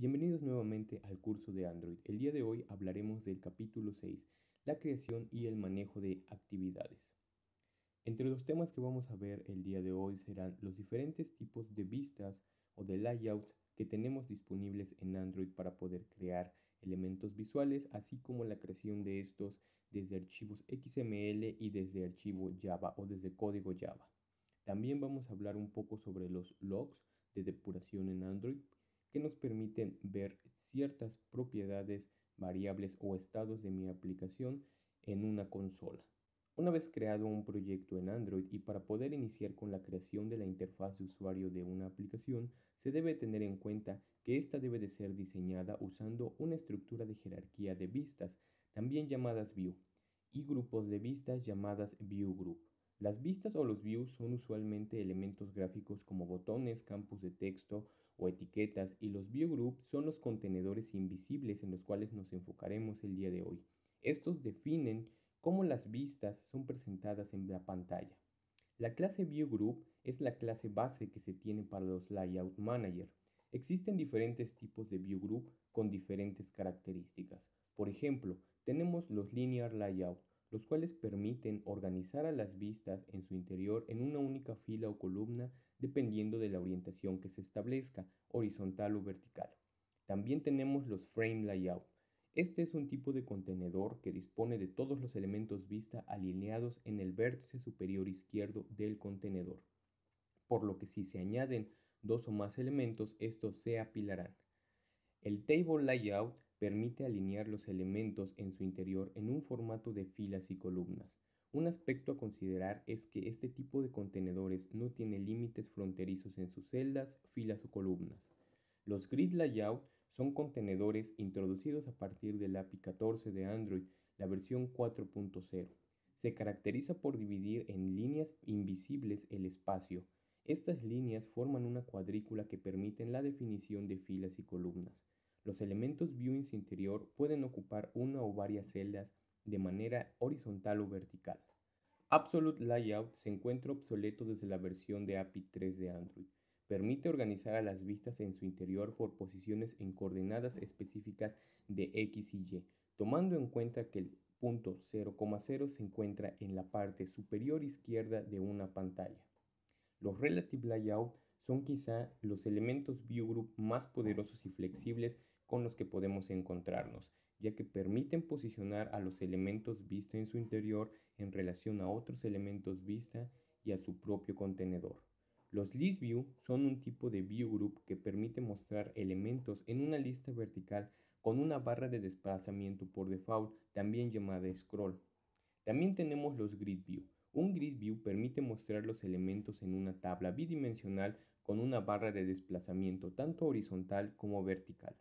Bienvenidos nuevamente al curso de Android. El día de hoy hablaremos del capítulo 6, la creación y el manejo de actividades. Entre los temas que vamos a ver el día de hoy serán los diferentes tipos de vistas o de layouts que tenemos disponibles en Android para poder crear elementos visuales, así como la creación de estos desde archivos XML y desde archivo Java o desde código Java. También vamos a hablar un poco sobre los logs de depuración en Android que nos permiten ver ciertas propiedades, variables o estados de mi aplicación en una consola. Una vez creado un proyecto en Android y para poder iniciar con la creación de la interfaz de usuario de una aplicación, se debe tener en cuenta que ésta debe de ser diseñada usando una estructura de jerarquía de vistas, también llamadas view, y grupos de vistas llamadas view group. Las vistas o los views son usualmente elementos gráficos como botones, campos de texto o etiquetas y los biogroups son los contenedores invisibles en los cuales nos enfocaremos el día de hoy. Estos definen cómo las vistas son presentadas en la pantalla. La clase biogroup es la clase base que se tiene para los layout manager. Existen diferentes tipos de biogroup con diferentes características. Por ejemplo, tenemos los linear layout los cuales permiten organizar a las vistas en su interior en una única fila o columna dependiendo de la orientación que se establezca, horizontal o vertical. También tenemos los frame layout. Este es un tipo de contenedor que dispone de todos los elementos vista alineados en el vértice superior izquierdo del contenedor, por lo que si se añaden dos o más elementos, estos se apilarán. El table layout permite alinear los elementos en su interior en un formato de filas y columnas. Un aspecto a considerar es que este tipo de contenedores no tiene límites fronterizos en sus celdas, filas o columnas. Los grid layout son contenedores introducidos a partir del API 14 de Android, la versión 4.0. Se caracteriza por dividir en líneas invisibles el espacio. Estas líneas forman una cuadrícula que permite la definición de filas y columnas. Los elementos view en su interior pueden ocupar una o varias celdas de manera horizontal o vertical. Absolute Layout se encuentra obsoleto desde la versión de API 3 de Android. Permite organizar a las vistas en su interior por posiciones en coordenadas específicas de X y Y, tomando en cuenta que el punto 0,0 se encuentra en la parte superior izquierda de una pantalla. Los Relative Layout son quizá los elementos view group más poderosos y flexibles con los que podemos encontrarnos, ya que permiten posicionar a los elementos vista en su interior en relación a otros elementos vista y a su propio contenedor. Los list view son un tipo de view group que permite mostrar elementos en una lista vertical con una barra de desplazamiento por default, también llamada scroll. También tenemos los grid view. Un grid view permite mostrar los elementos en una tabla bidimensional con una barra de desplazamiento tanto horizontal como vertical.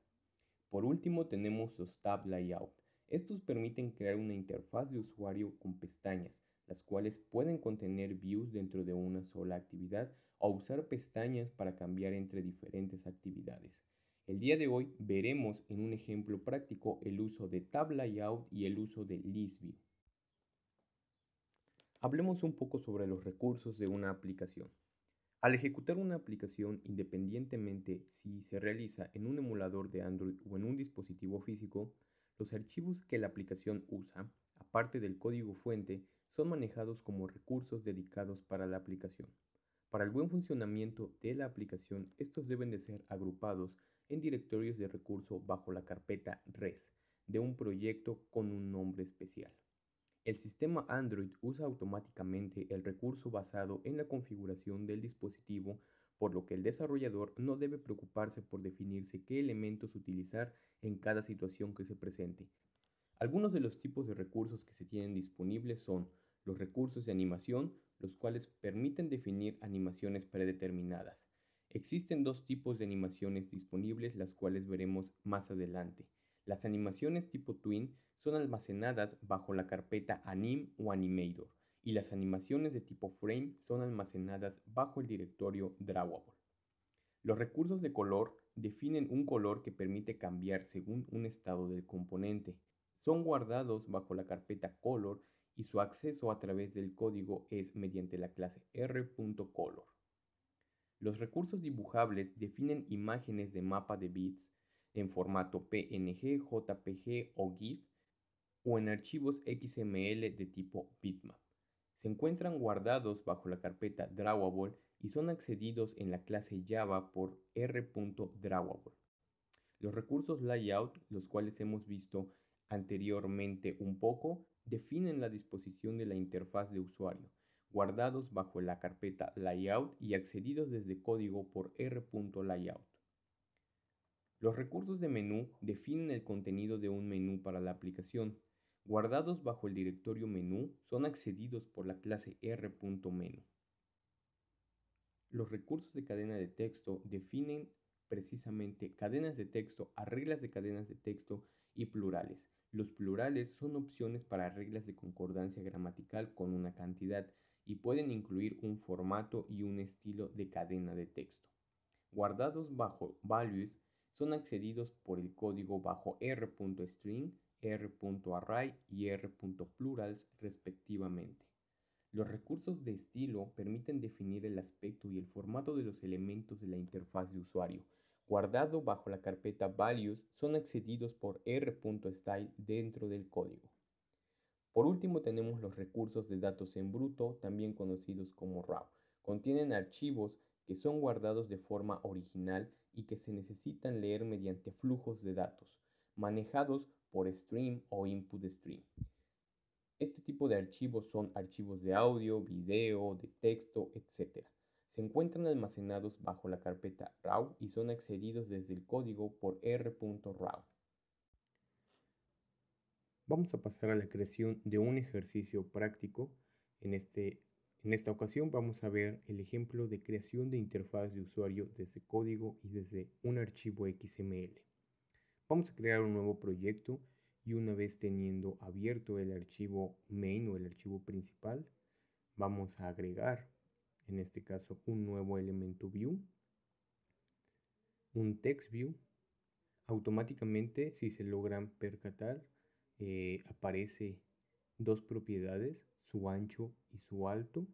Por último tenemos los Tab Layout. Estos permiten crear una interfaz de usuario con pestañas, las cuales pueden contener views dentro de una sola actividad o usar pestañas para cambiar entre diferentes actividades. El día de hoy veremos en un ejemplo práctico el uso de Tab Layout y el uso de ListView. Hablemos un poco sobre los recursos de una aplicación. Al ejecutar una aplicación independientemente si se realiza en un emulador de Android o en un dispositivo físico, los archivos que la aplicación usa, aparte del código fuente, son manejados como recursos dedicados para la aplicación. Para el buen funcionamiento de la aplicación, estos deben de ser agrupados en directorios de recurso bajo la carpeta res de un proyecto con un nombre especial. El sistema Android usa automáticamente el recurso basado en la configuración del dispositivo, por lo que el desarrollador no debe preocuparse por definirse qué elementos utilizar en cada situación que se presente. Algunos de los tipos de recursos que se tienen disponibles son los recursos de animación, los cuales permiten definir animaciones predeterminadas. Existen dos tipos de animaciones disponibles, las cuales veremos más adelante. Las animaciones tipo Twin son almacenadas bajo la carpeta Anim o Animator y las animaciones de tipo frame son almacenadas bajo el directorio Drawable. Los recursos de color definen un color que permite cambiar según un estado del componente. Son guardados bajo la carpeta Color y su acceso a través del código es mediante la clase r.color. Los recursos dibujables definen imágenes de mapa de bits en formato PNG, JPG o GIF o en archivos XML de tipo bitmap. Se encuentran guardados bajo la carpeta drawable y son accedidos en la clase Java por r.drawable. Los recursos layout, los cuales hemos visto anteriormente un poco, definen la disposición de la interfaz de usuario, guardados bajo la carpeta layout y accedidos desde código por r.layout. Los recursos de menú definen el contenido de un menú para la aplicación, guardados bajo el directorio menú, son accedidos por la clase r.menu. Los recursos de cadena de texto definen precisamente cadenas de texto, arreglas de cadenas de texto y plurales. Los plurales son opciones para reglas de concordancia gramatical con una cantidad y pueden incluir un formato y un estilo de cadena de texto. Guardados bajo values son accedidos por el código bajo r.string r.array y r.plurals respectivamente. Los recursos de estilo permiten definir el aspecto y el formato de los elementos de la interfaz de usuario. Guardado bajo la carpeta values, son accedidos por r.style dentro del código. Por último tenemos los recursos de datos en bruto, también conocidos como RAW. Contienen archivos que son guardados de forma original y que se necesitan leer mediante flujos de datos, manejados por stream o input stream. Este tipo de archivos son archivos de audio, video, de texto, etc. Se encuentran almacenados bajo la carpeta RAW y son accedidos desde el código por r.raw. Vamos a pasar a la creación de un ejercicio práctico. En, este, en esta ocasión vamos a ver el ejemplo de creación de interfaz de usuario desde código y desde un archivo XML. Vamos a crear un nuevo proyecto y una vez teniendo abierto el archivo main o el archivo principal, vamos a agregar, en este caso, un nuevo elemento view, un text view. Automáticamente, si se logran percatar, eh, aparece dos propiedades, su ancho y su alto.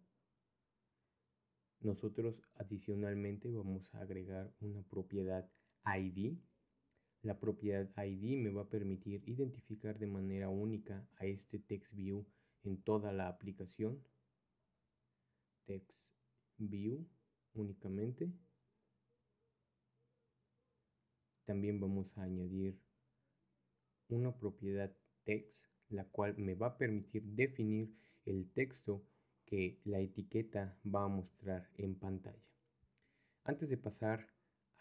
Nosotros adicionalmente vamos a agregar una propiedad ID la propiedad ID me va a permitir identificar de manera única a este TextView en toda la aplicación. TextView únicamente. También vamos a añadir una propiedad text, la cual me va a permitir definir el texto que la etiqueta va a mostrar en pantalla. Antes de pasar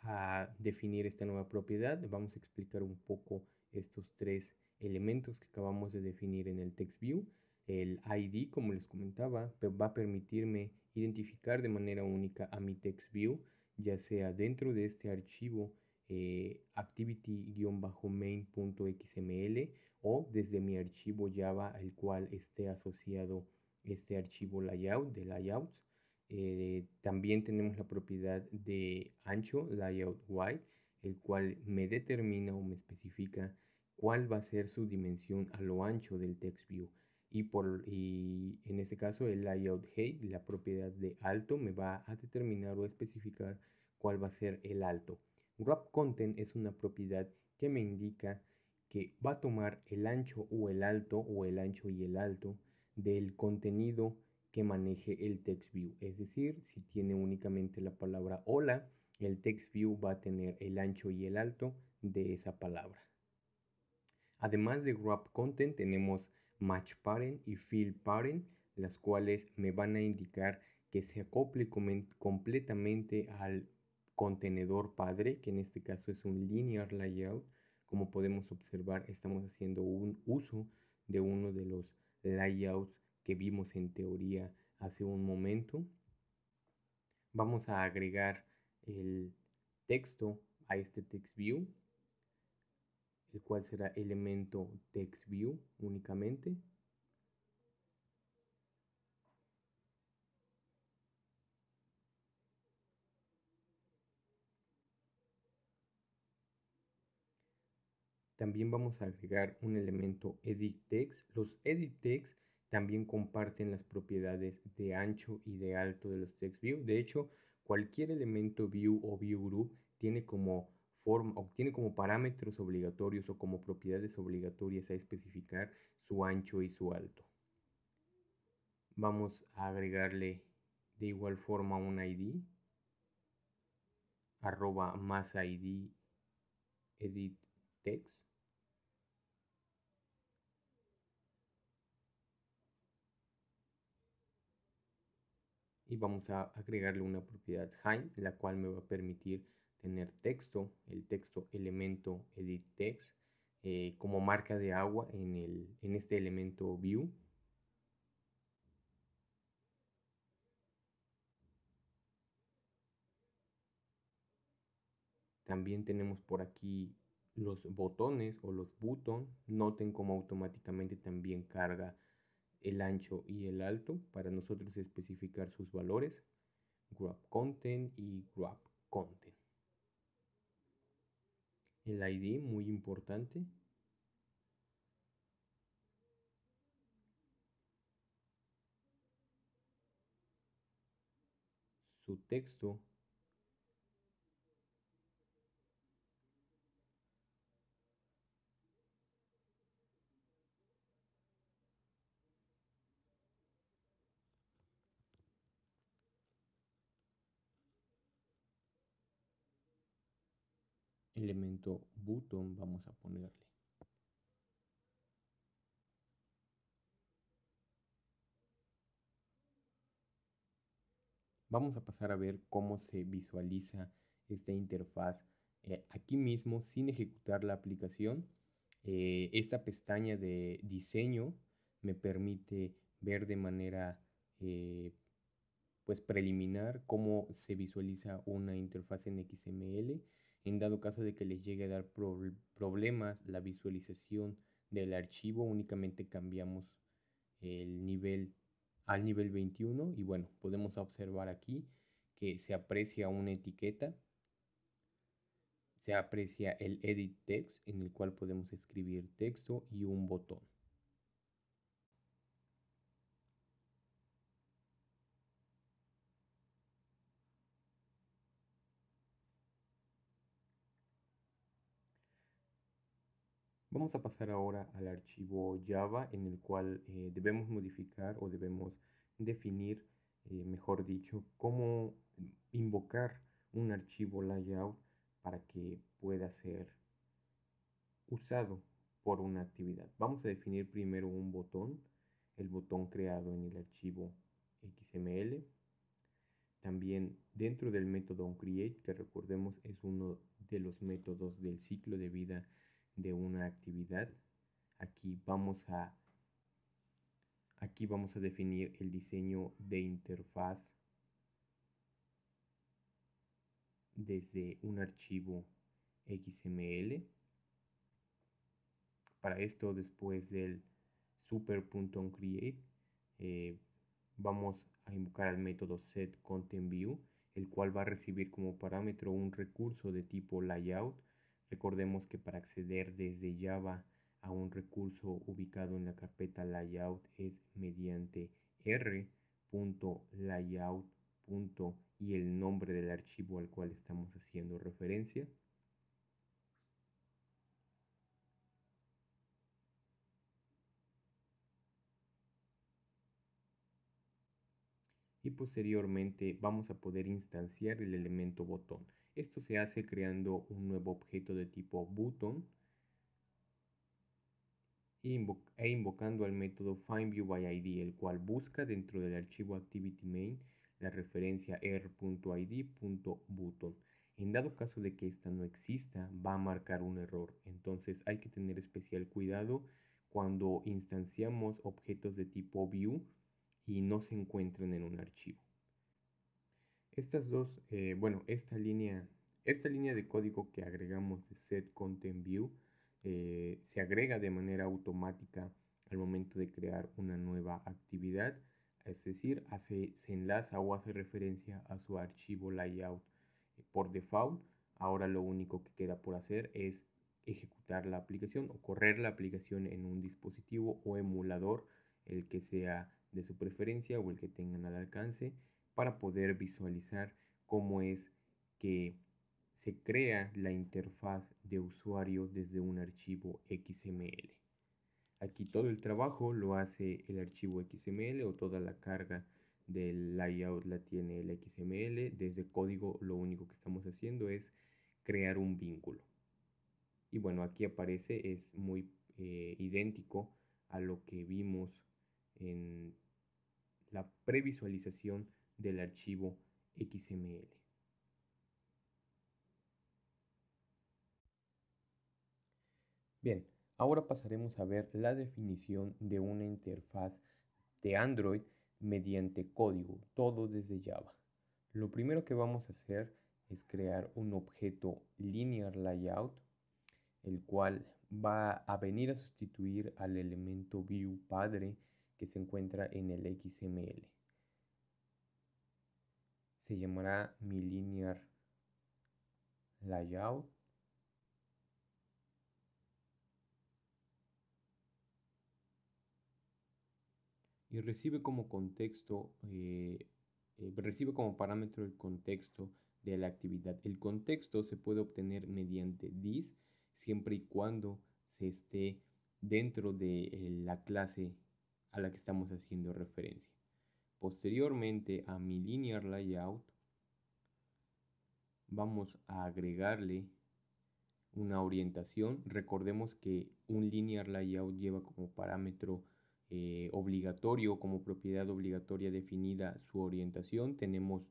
a definir esta nueva propiedad. Vamos a explicar un poco estos tres elementos que acabamos de definir en el TextView. El ID, como les comentaba, va a permitirme identificar de manera única a mi TextView, ya sea dentro de este archivo eh, activity-main.xml o desde mi archivo Java al cual esté asociado este archivo layout de layouts eh, también tenemos la propiedad de ancho, layout white el cual me determina o me especifica cuál va a ser su dimensión a lo ancho del text view. Y, por, y en este caso el layout height, la propiedad de alto, me va a determinar o especificar cuál va a ser el alto. Wrap content es una propiedad que me indica que va a tomar el ancho o el alto o el ancho y el alto del contenido que maneje el TextView, Es decir, si tiene únicamente la palabra hola, el TextView va a tener el ancho y el alto de esa palabra. Además de wrap content tenemos match parent y FillParent, parent, las cuales me van a indicar que se acople completamente al contenedor padre, que en este caso es un linear layout. Como podemos observar, estamos haciendo un uso de uno de los layouts que vimos en teoría hace un momento. Vamos a agregar el texto a este TextView, el cual será elemento TextView únicamente. También vamos a agregar un elemento edit text. Los edit text también comparten las propiedades de ancho y de alto de los text view. De hecho, cualquier elemento view o view group tiene como forma tiene como parámetros obligatorios o como propiedades obligatorias a especificar su ancho y su alto. Vamos a agregarle de igual forma un ID arroba más ID edit text y vamos a agregarle una propiedad high, la cual me va a permitir tener texto, el texto elemento edit text, eh, como marca de agua en, este elemento view. También tenemos por aquí los botones o los button. Noten como automáticamente también carga el ancho y el alto para nosotros especificar sus valores, grab content y grab content. El ID muy importante. Su texto elemento button vamos a ponerle. Vamos a pasar a ver cómo se visualiza esta interfaz eh, aquí mismo sin ejecutar la aplicación. Eh, esta pestaña de diseño me permite ver de manera eh, pues preliminar cómo se visualiza una interfaz en XML en dado caso de que les llegue a dar problemas la visualización del archivo únicamente cambiamos el nivel al nivel 21 y bueno podemos observar aquí que se aprecia una etiqueta se aprecia el edit text en el cual podemos escribir texto y un botón Vamos a pasar ahora al archivo Java en el cual eh, debemos modificar o debemos definir, eh, mejor dicho, cómo invocar un archivo layout para que pueda ser usado por una actividad. Vamos a definir primero un botón, el botón creado en el archivo XML. También dentro del método onCreate, que recordemos es uno de los métodos del ciclo de vida de una actividad. Aquí vamos a aquí vamos a definir el diseño de interfaz desde un archivo XML. Para esto, después del super.onCreate, eh, vamos a invocar al método setContentView, el cual va a recibir como parámetro un recurso de tipo layout Recordemos que para acceder desde Java a un recurso ubicado en la carpeta layout es mediante r.layout. y el nombre del archivo al cual estamos haciendo referencia. y posteriormente vamos a poder instanciar el elemento botón. Esto se hace creando un nuevo objeto de tipo button e invocando al método findViewById, el cual busca dentro del archivo ActivityMain la referencia r.id.button. En dado caso de que esta no exista, va a marcar un error. Entonces hay que tener especial cuidado cuando instanciamos objetos de tipo view y no se encuentran en un archivo. Estas dos, eh, bueno, esta línea, esta línea de código que agregamos de set content view eh, se agrega de manera automática al momento de crear una nueva actividad, es decir, se enlaza o hace referencia a su archivo layout eh, por default. Ahora lo único que queda por hacer es ejecutar la aplicación o correr la aplicación en un dispositivo o emulador, el que sea de su preferencia o el que tengan al alcance para poder visualizar cómo es que se crea la interfaz de usuario desde un archivo XML. Aquí todo el trabajo lo hace el archivo XML o toda la carga del layout la tiene el XML. Desde código lo único que estamos haciendo es crear un vínculo. Y bueno, aquí aparece, es muy eh, idéntico a lo que vimos en la previsualización del archivo XML. Bien, ahora pasaremos a ver la definición de una interfaz de Android mediante código, todo desde Java. Lo primero que vamos a hacer es crear un objeto linear layout, el cual va a venir a sustituir al elemento view padre que se encuentra en el XML se llamará mi layout y recibe como contexto eh, eh, recibe como parámetro el contexto de la actividad el contexto se puede obtener mediante this siempre y cuando se esté dentro de eh, la clase a la que estamos haciendo referencia Posteriormente a mi linear layout vamos a agregarle una orientación. Recordemos que un linear layout lleva como parámetro eh, obligatorio, como propiedad obligatoria definida su orientación. Tenemos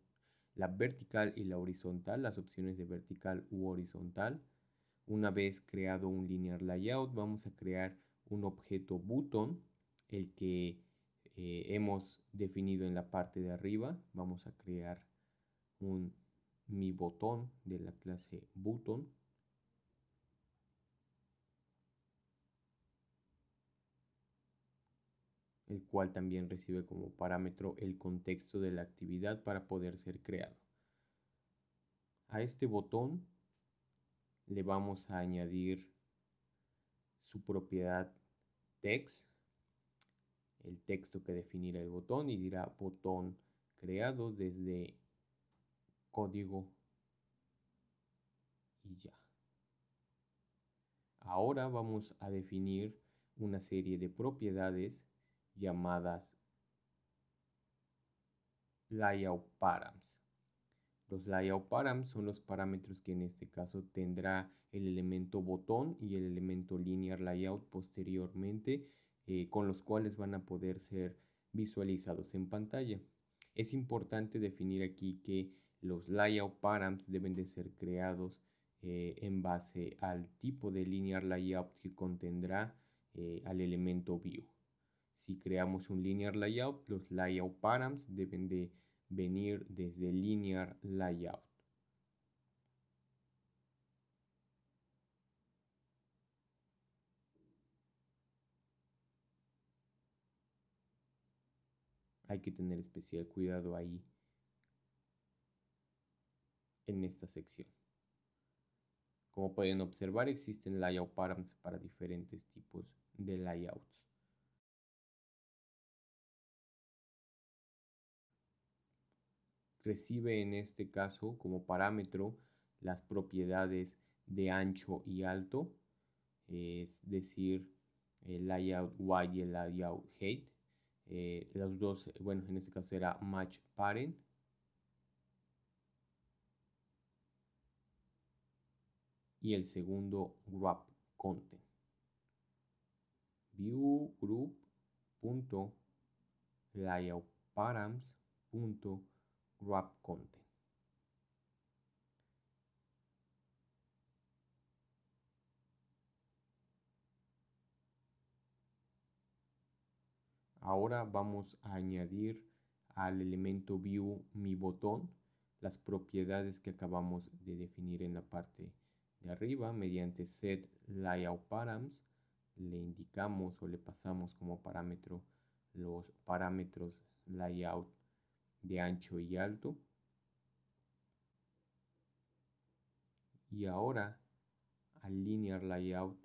la vertical y la horizontal, las opciones de vertical u horizontal. Una vez creado un linear layout, vamos a crear un objeto button, el que eh, hemos definido en la parte de arriba vamos a crear un mi botón de la clase button el cual también recibe como parámetro el contexto de la actividad para poder ser creado. A este botón le vamos a añadir su propiedad text el texto que definirá el botón y dirá botón creado desde código y ya. Ahora vamos a definir una serie de propiedades llamadas layout params. Los layout params son los parámetros que en este caso tendrá el elemento botón y el elemento linear layout posteriormente eh, con los cuales van a poder ser visualizados en pantalla. Es importante definir aquí que los layout params deben de ser creados eh, en base al tipo de linear layout que contendrá eh, al elemento view. Si creamos un linear layout, los layout params deben de venir desde linear layout. Hay que tener especial cuidado ahí en esta sección. Como pueden observar, existen layout params para diferentes tipos de layouts. Recibe en este caso como parámetro las propiedades de ancho y alto, es decir, el layout Y y el layout height, eh, las dos, eh, bueno, en este caso era match parent. Y el segundo, wrap content. View group punto layout punto wrap content. Ahora vamos a añadir al elemento view mi botón las propiedades que acabamos de definir en la parte de arriba mediante set layout params le indicamos o le pasamos como parámetro los parámetros layout de ancho y alto y ahora al linear layout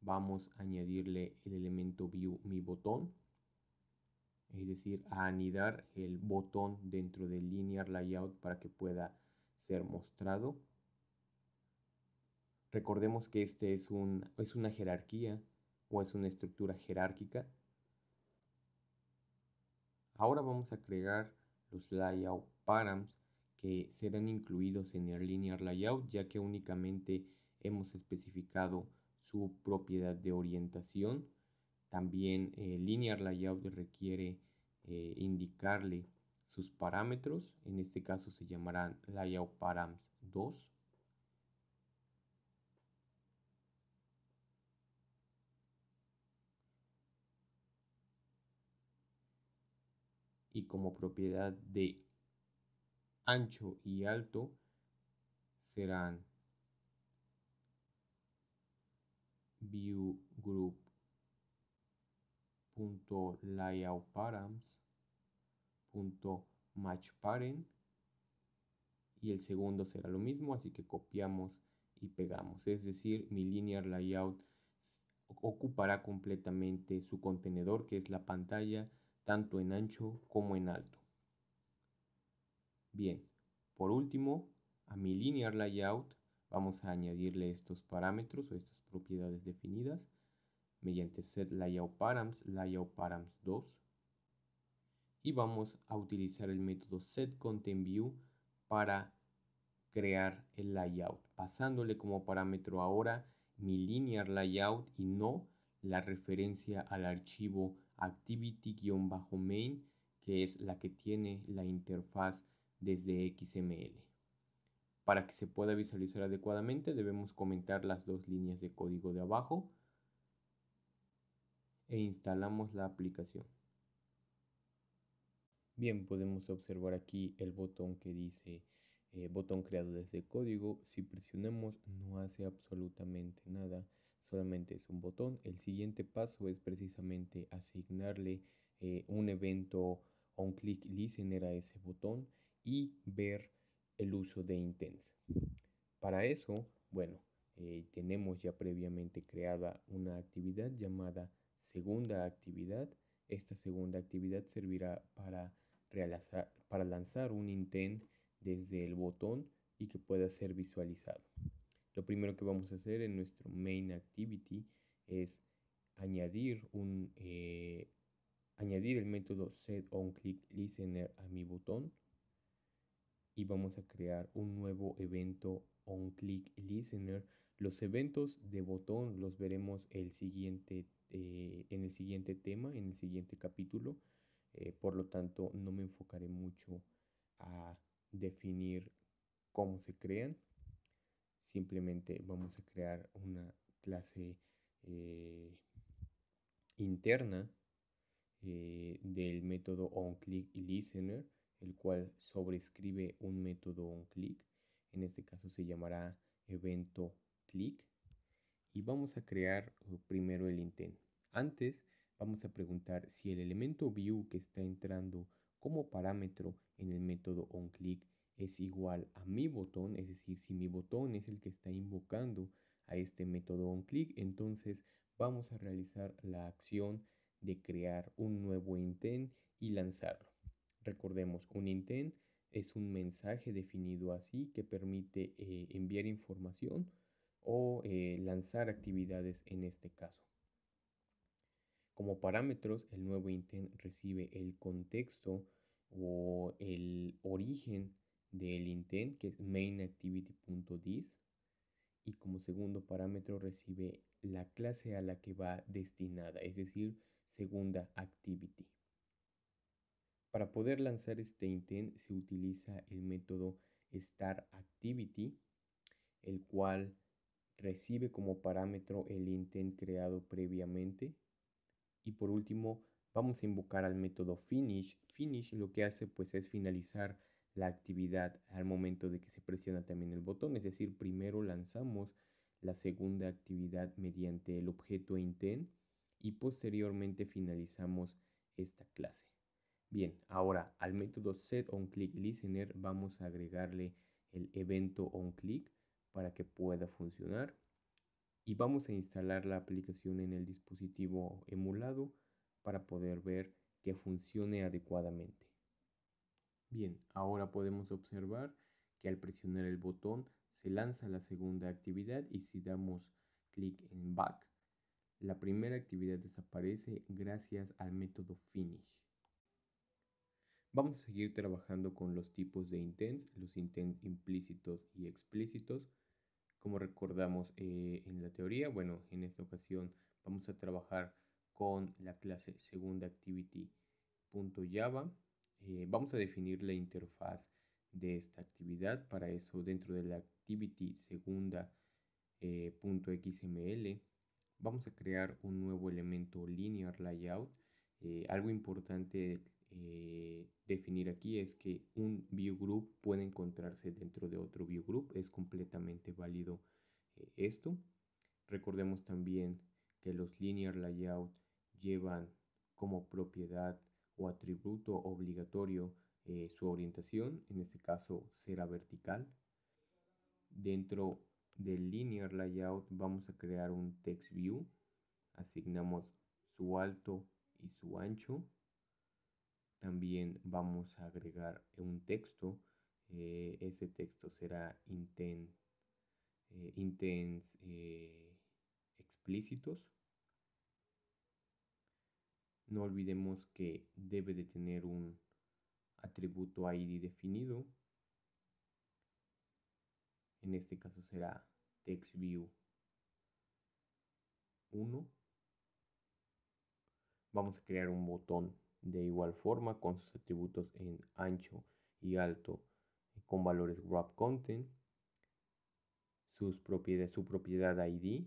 vamos a añadirle el elemento view mi botón es decir, a anidar el botón dentro del linear layout para que pueda ser mostrado. Recordemos que este es, un, es una jerarquía o es una estructura jerárquica. Ahora vamos a crear los layout params que serán incluidos en el linear layout ya que únicamente hemos especificado su propiedad de orientación. También el eh, linear layout requiere eh, indicarle sus parámetros, en este caso se llamarán layout params 2 y como propiedad de ancho y alto serán view group layoutparams.matchParent y el segundo será lo mismo, así que copiamos y pegamos. Es decir, mi linear layout ocupará completamente su contenedor, que es la pantalla, tanto en ancho como en alto. Bien, por último, a mi linear layout vamos a añadirle estos parámetros o estas propiedades definidas mediante set layout params 2 y vamos a utilizar el método setContentView para crear el layout, pasándole como parámetro ahora mi linear layout y no la referencia al archivo activity-main que es la que tiene la interfaz desde XML. Para que se pueda visualizar adecuadamente debemos comentar las dos líneas de código de abajo e instalamos la aplicación. Bien, podemos observar aquí el botón que dice eh, botón creado desde código. Si presionamos no hace absolutamente nada, solamente es un botón. El siguiente paso es precisamente asignarle eh, un evento o un clic, listener a ese botón y ver el uso de Intense. Para eso, bueno, eh, tenemos ya previamente creada una actividad llamada segunda actividad. Esta segunda actividad servirá para, realizar, para lanzar un intent desde el botón y que pueda ser visualizado. Lo primero que vamos a hacer en nuestro main activity es añadir un eh, añadir el método set a mi botón y vamos a crear un nuevo evento OnClickListener. listener los eventos de botón los veremos el siguiente eh, en el siguiente tema, en el siguiente capítulo. Eh, por lo tanto, no me enfocaré mucho a definir cómo se crean. Simplemente vamos a crear una clase eh, interna del método onClickListener y listener, el cual sobrescribe un método onClick. En este caso se llamará evento click y vamos a crear uh, primero el intent. Antes vamos a preguntar si el elemento view que está entrando como parámetro en el método onClick es igual a mi botón, es decir, si mi botón es el que está invocando a este método onClick, entonces vamos a realizar la acción de crear un nuevo intent y lanzarlo. Recordemos, un intent es un mensaje definido así que permite eh, enviar información o eh, lanzar actividades en este caso. Como parámetros, el nuevo intent recibe el contexto o el origen del intent, que es mainActivity.dis y como segundo parámetro recibe la clase a la que va destinada, es decir, segunda activity. Para poder lanzar este intent se utiliza el método startActivity, el cual recibe como parámetro el intent creado previamente. Y por último, vamos a invocar al método finish. Finish lo que hace pues es finalizar la actividad al momento de que se presiona también el botón, es decir, primero lanzamos la segunda actividad mediante el objeto intent y posteriormente finalizamos esta clase. Bien, ahora al método set listener vamos a agregarle el evento onClick para que pueda funcionar y vamos a instalar la aplicación en el dispositivo emulado para poder ver que funcione adecuadamente. Bien, ahora podemos observar que al presionar el botón se lanza la segunda actividad y si damos clic en Back, la primera actividad desaparece gracias al método Finish. Vamos a seguir trabajando con los tipos de intents, los intents implícitos y explícitos, como recordamos eh, en la teoría, bueno, en esta ocasión vamos a trabajar con la clase segunda eh, vamos a definir la interfaz de esta actividad. Para eso, dentro de la activity segunda eh, .xml, vamos a crear un nuevo elemento linear layout. algo importante eh, definir aquí es que un group puede encontrarse dentro de otro group, Es completamente válido eh, esto. Recordemos también que los linear layout llevan como propiedad o atributo obligatorio eh, su orientación, en este caso será vertical. Dentro del linear layout vamos a crear un text view, asignamos su alto y su ancho también vamos a agregar un texto. Eh, ese texto será intent, eh, intents eh, explícitos. No olvidemos que debe de tener un atributo ID definido. En este caso será TextView 1. Vamos a crear un botón de igual forma con sus atributos en ancho y alto con valores wrap content, sus propiedades su propiedad ID,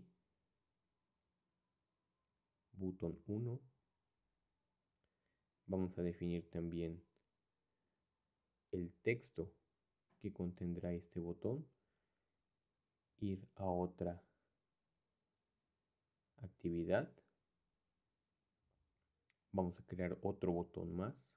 button 1. Vamos a definir también el texto que contendrá este botón. Ir a otra actividad vamos a crear otro botón más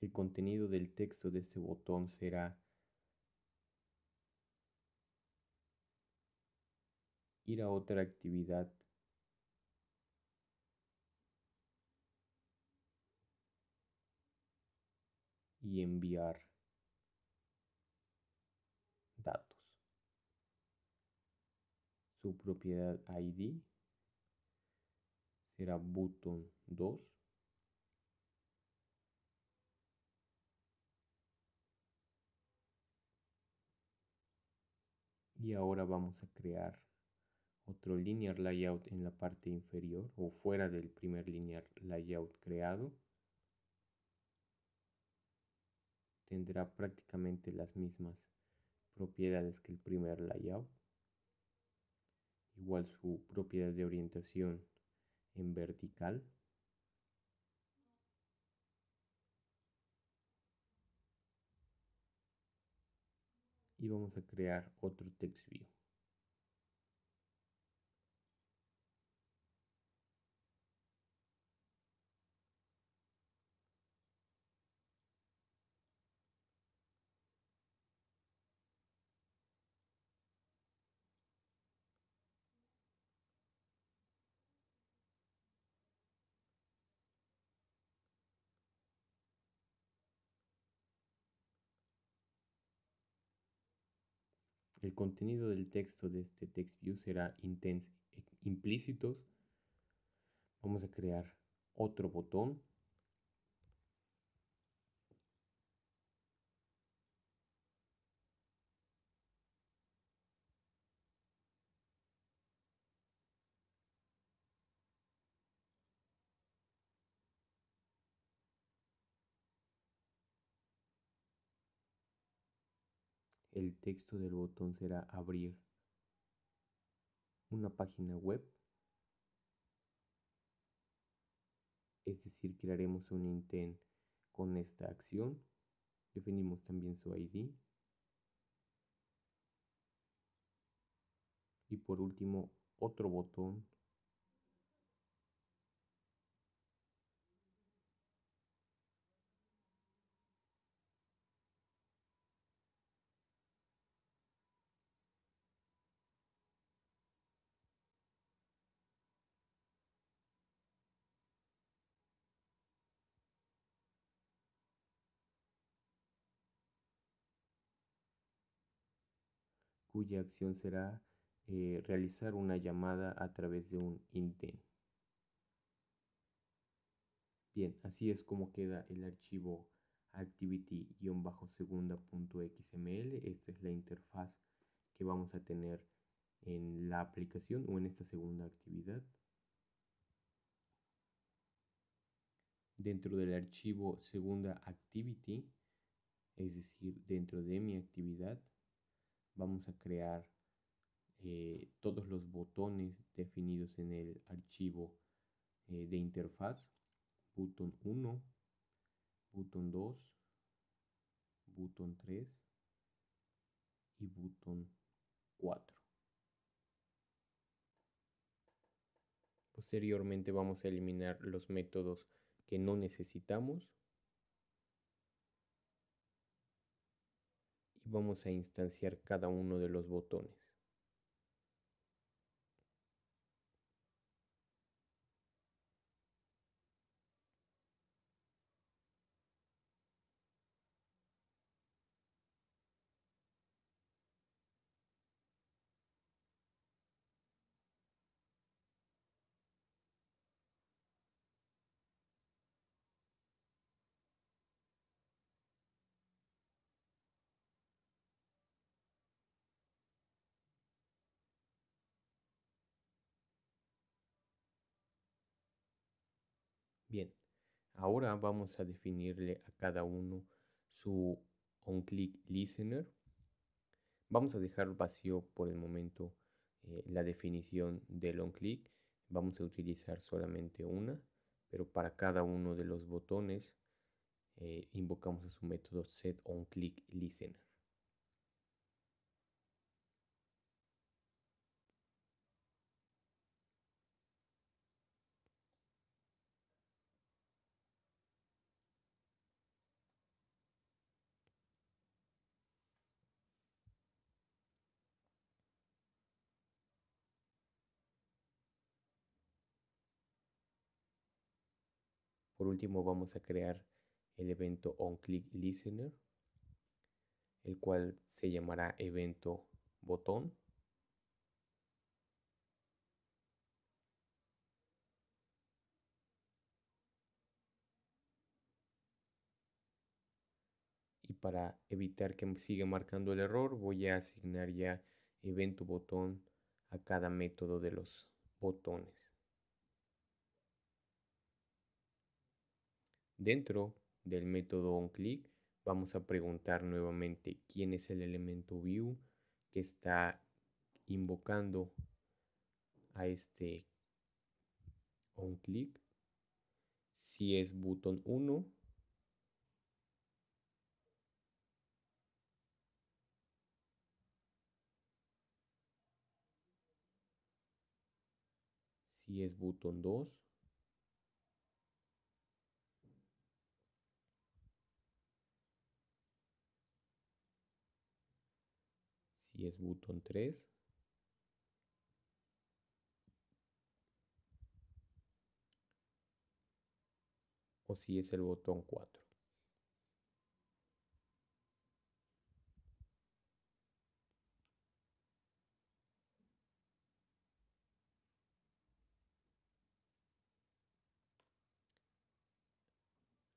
El contenido del texto de ese botón será ir a otra actividad y enviar datos. Su propiedad ID será button 2. Y ahora vamos a crear otro linear layout en la parte inferior o fuera del primer linear layout creado. tendrá prácticamente las mismas propiedades que el primer layout. Igual su propiedad de orientación en vertical. Y vamos a crear otro text view. contenido del texto de este text view será implícito. E implícitos. Vamos a crear otro botón el texto del botón será abrir una página web, es decir, crearemos un intent con esta acción, definimos también su ID y por último otro botón cuya acción será eh, realizar una llamada a través de un intent. Bien, así es como queda el archivo activity-segunda.xml. Esta es la interfaz que vamos a tener en la aplicación o en esta segunda actividad. Dentro del archivo segunda activity, es decir, dentro de mi actividad, vamos a crear eh, todos los botones definidos en el archivo eh, de interfaz. button 1, button 2, button 3 y button 4. Posteriormente vamos a eliminar los métodos que no necesitamos y vamos a instanciar cada uno de los botones. Bien, ahora vamos a definirle a cada uno su click listener. Vamos a dejar vacío por el momento eh, la definición del click. Vamos a utilizar solamente una, pero para cada uno de los botones eh, invocamos a su método listener. Por último, vamos a crear el evento OnClickListener, el cual se llamará evento botón. Y para evitar que siga marcando el error, voy a asignar ya evento botón a cada método de los botones. Dentro del método onClick vamos a preguntar nuevamente quién es el elemento view que está invocando a este onClick. Si es button 1, si es button 2, si es botón 3. O si es el botón 4.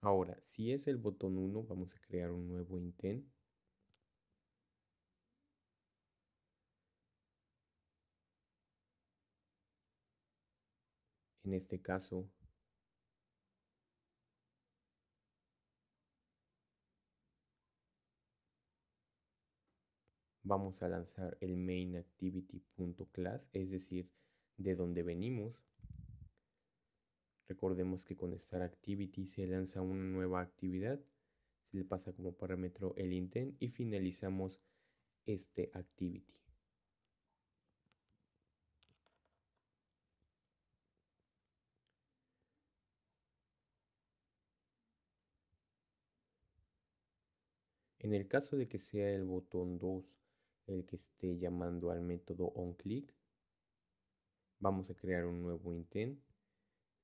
Ahora, si es el botón 1, vamos a crear un nuevo intent en este caso, vamos a lanzar el mainActivity.class, es decir, de donde venimos. Recordemos que con Star Activity se lanza una nueva actividad, se le pasa como parámetro el intent y finalizamos este activity. En el caso de que sea el botón 2 el que esté llamando al método onClick, vamos a crear un nuevo intent,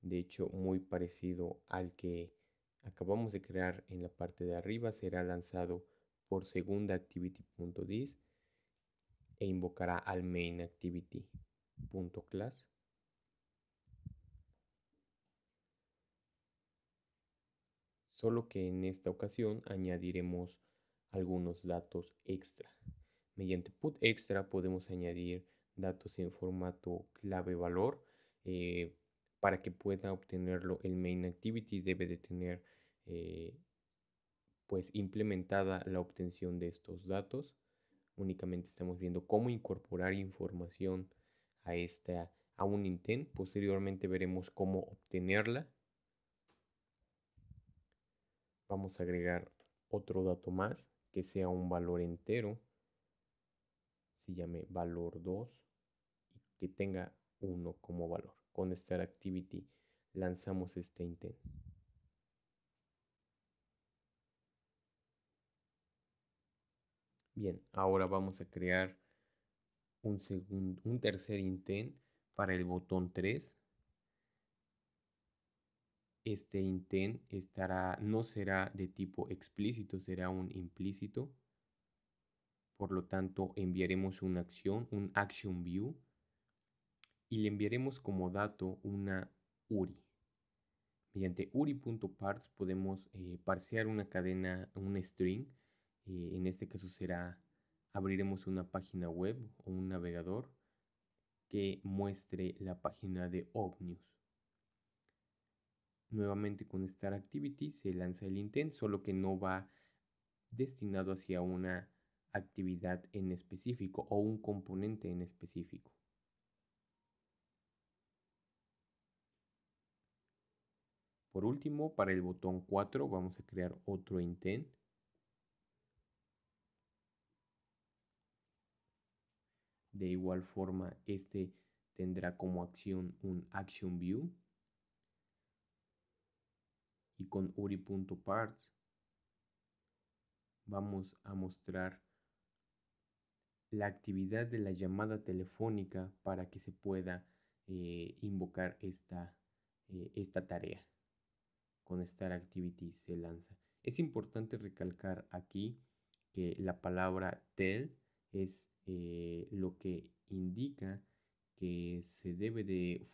de hecho muy parecido al que acabamos de crear en la parte de arriba, será lanzado por segunda e invocará al main Solo que en esta ocasión añadiremos algunos datos extra. Mediante put extra podemos añadir datos en formato clave valor. Eh, para que pueda obtenerlo, el main activity debe de tener eh, pues implementada la obtención de estos datos. Únicamente estamos viendo cómo incorporar información a esta a un intent. Posteriormente veremos cómo obtenerla. Vamos a agregar otro dato más que sea un valor entero, se llame valor 2 y que tenga 1 como valor. Con Star Activity lanzamos este intent. Bien, ahora vamos a crear un, segundo, un tercer intent para el botón 3 este intent estará, no será de tipo explícito, será un implícito. Por lo tanto, enviaremos una acción, un action view, y le enviaremos como dato una URI. Mediante uri.parts podemos eh, parsear una cadena, un string. Eh, en este caso será, abriremos una página web o un navegador que muestre la página de OVNIUS. Nuevamente con Star Activity se lanza el intent, solo que no va destinado hacia una actividad en específico o un componente en específico. Por último, para el botón 4 vamos a crear otro intent. De igual forma, este tendrá como acción un action view y con uri.parts vamos a mostrar la actividad de la llamada telefónica para que se pueda eh, invocar esta, eh, esta tarea. Con Star Activity se lanza. Es importante recalcar aquí que la palabra tel es eh, lo que indica que se debe de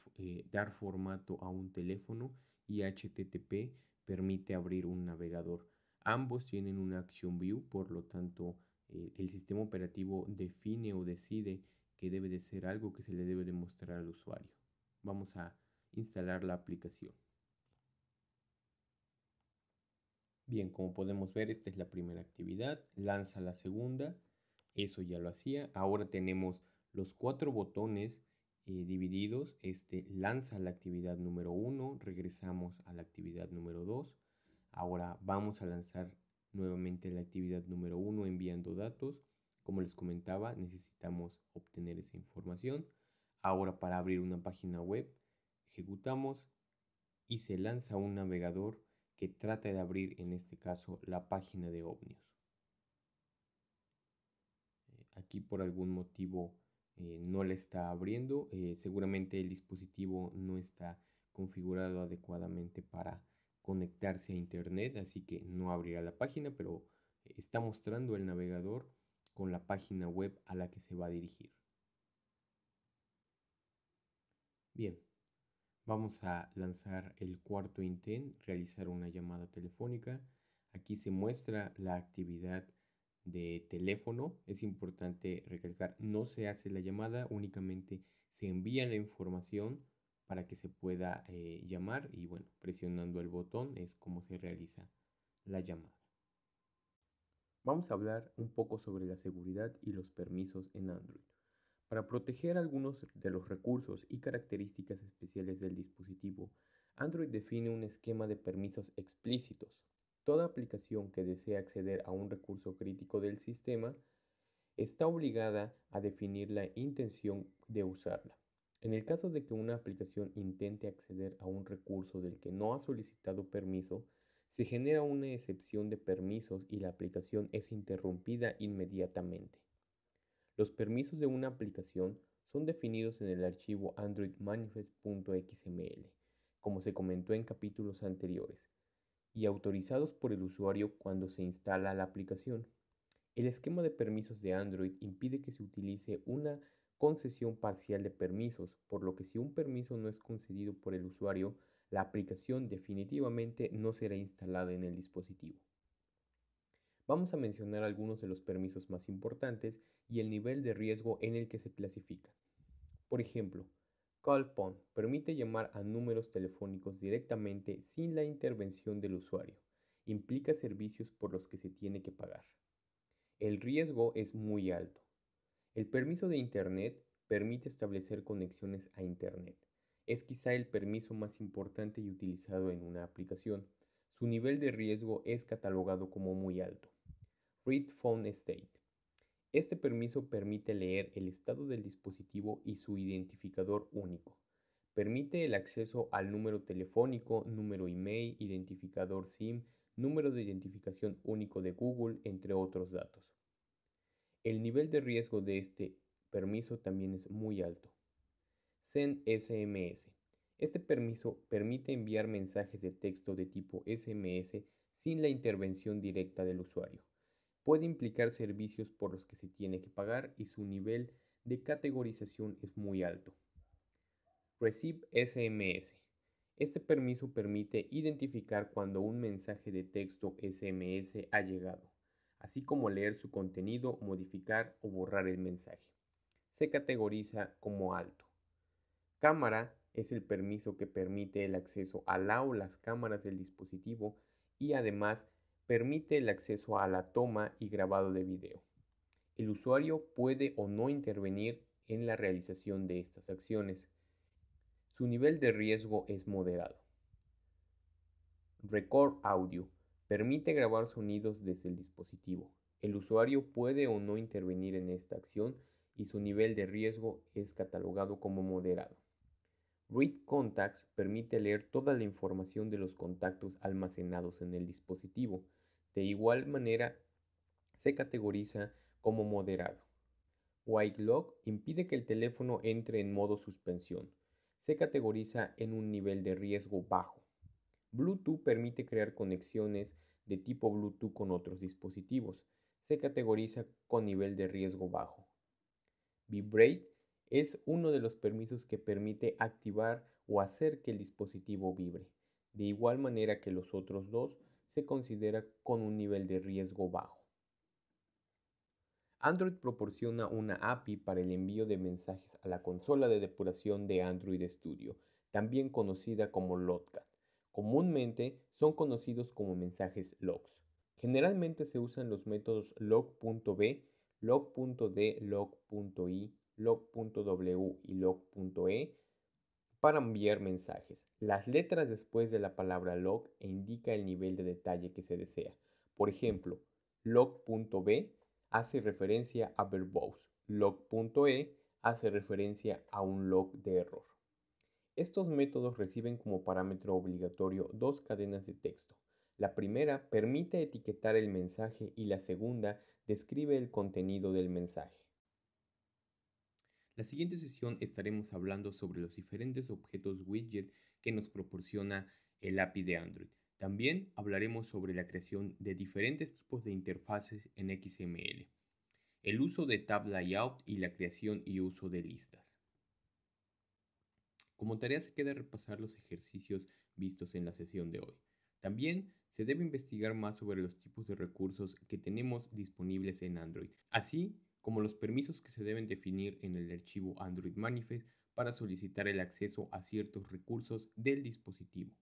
dar formato a un teléfono y HTTP permite abrir un navegador. Ambos tienen una Action View, por lo tanto eh, el sistema operativo define o decide que debe de ser algo que se le debe demostrar mostrar al usuario. Vamos a instalar la aplicación. Bien, como podemos ver, esta es la primera actividad, lanza la segunda, eso ya lo hacía. Ahora tenemos los cuatro botones eh, divididos, este lanza la actividad número 1, regresamos a la actividad número 2. Ahora vamos a lanzar nuevamente la actividad número 1 enviando datos. Como les comentaba, necesitamos obtener esa información. Ahora para abrir una página web, ejecutamos y se lanza un navegador que trata de abrir en este caso la página de OVNIOS eh, Aquí por algún motivo eh, no la está abriendo. Eh, seguramente el dispositivo no está configurado adecuadamente para conectarse a internet, así que no abrirá la página, pero está mostrando el navegador con la página web a la que se va a dirigir. Bien, vamos a lanzar el cuarto intent, realizar una llamada telefónica. Aquí se muestra la actividad de teléfono, es importante recalcar, no se hace la llamada, únicamente se envía la información para que se pueda eh, llamar y bueno, presionando el botón es como se realiza la llamada. Vamos a hablar un poco sobre la seguridad y los permisos en Android. Para proteger algunos de los recursos y características especiales del dispositivo, Android define un esquema de permisos explícitos, Toda aplicación que desea acceder a un recurso crítico del sistema está obligada a definir la intención de usarla. En el caso de que una aplicación intente acceder a un recurso del que no ha solicitado permiso, se genera una excepción de permisos y la aplicación es interrumpida inmediatamente. Los permisos de una aplicación son definidos en el archivo androidmanifest.xml, como se comentó en capítulos anteriores, y autorizados por el usuario cuando se instala la aplicación. El esquema de permisos de Android impide que se utilice una concesión parcial de permisos, por lo que si un permiso no es concedido por el usuario, la aplicación definitivamente no será instalada en el dispositivo. Vamos a mencionar algunos de los permisos más importantes y el nivel de riesgo en el que se clasifica. Por ejemplo, CallPon permite llamar a números telefónicos directamente sin la intervención del usuario. Implica servicios por los que se tiene que pagar. El riesgo es muy alto. El permiso de Internet permite establecer conexiones a Internet. Es quizá el permiso más importante y utilizado en una aplicación. Su nivel de riesgo es catalogado como muy alto. Read Phone State este permiso permite leer el estado del dispositivo y su identificador único. Permite el acceso al número telefónico, número email, identificador SIM, número de identificación único de Google, entre otros datos. El nivel de riesgo de este permiso también es muy alto. Send SMS. Este permiso permite enviar mensajes de texto de tipo SMS sin la intervención directa del usuario puede implicar servicios por los que se tiene que pagar y su nivel de categorización es muy alto. Receive SMS. Este permiso permite identificar cuando un mensaje de texto SMS ha llegado, así como leer su contenido, modificar o borrar el mensaje. Se categoriza como alto. Cámara es el permiso que permite el acceso a la o las cámaras del dispositivo y además Permite el acceso a la toma y grabado de video. El usuario puede o no intervenir en la realización de estas acciones. Su nivel de riesgo es moderado. Record audio. Permite grabar sonidos desde el dispositivo. El usuario puede o no intervenir en esta acción y su nivel de riesgo es catalogado como moderado. Read Contacts permite leer toda la información de los contactos almacenados en el dispositivo. De igual manera, se categoriza como moderado. White lock impide que el teléfono entre en modo suspensión. Se categoriza en un nivel de riesgo bajo. Bluetooth permite crear conexiones de tipo Bluetooth con otros dispositivos. Se categoriza con nivel de riesgo bajo. Vibrate es uno de los permisos que permite activar o hacer que el dispositivo vibre, de igual manera que los otros dos se considera con un nivel de riesgo bajo. Android proporciona una API para el envío de mensajes a la consola de depuración de Android Studio, también conocida como Logcat. Comúnmente son conocidos como mensajes logs. Generalmente se usan los métodos log.b, log.d, log.i, log.w y log.e para enviar mensajes. Las letras después de la palabra log indica el nivel de detalle que se desea. Por ejemplo, log.b hace referencia a verbose, log.e hace referencia a un log de error. Estos métodos reciben como parámetro obligatorio dos cadenas de texto. La primera permite etiquetar el mensaje y la segunda describe el contenido del mensaje. La siguiente sesión estaremos hablando sobre los diferentes objetos widget que nos proporciona el API de Android. También hablaremos sobre la creación de diferentes tipos de interfaces en XML, el uso de tab layout y la creación y uso de listas. Como tarea se queda repasar los ejercicios vistos en la sesión de hoy. También se debe investigar más sobre los tipos de recursos que tenemos disponibles en Android, así como los permisos que se deben definir en el archivo Android Manifest para solicitar el acceso a ciertos recursos del dispositivo.